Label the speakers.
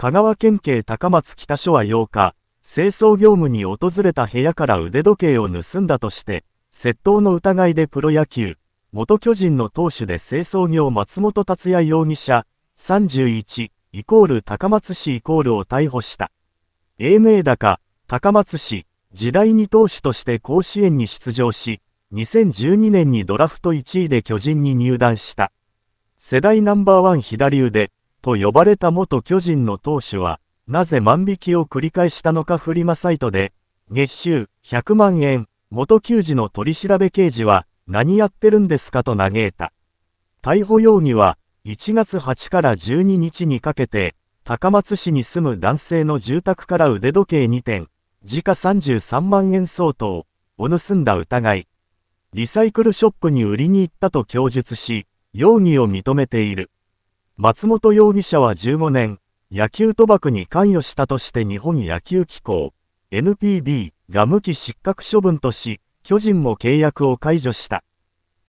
Speaker 1: 香川県警高松北署は8日、清掃業務に訪れた部屋から腕時計を盗んだとして、窃盗の疑いでプロ野球、元巨人の投手で清掃業松本達也容疑者、31、イコール高松市イコールを逮捕した。英明高、高松市、時代に投手として甲子園に出場し、2012年にドラフト1位で巨人に入団した。世代ナンバーワン左腕、と呼ばれた元巨人の投手は、なぜ万引きを繰り返したのかフリマサイトで、月収100万円、元球児の取り調べ刑事は、何やってるんですかと嘆いた。逮捕容疑は、1月8から12日にかけて、高松市に住む男性の住宅から腕時計2点、時価33万円相当を盗んだ疑い、リサイクルショップに売りに行ったと供述し、容疑を認めている。松本容疑者は15年、野球賭博に関与したとして日本野球機構、NPB が無期失格処分とし、巨人も契約を解除した。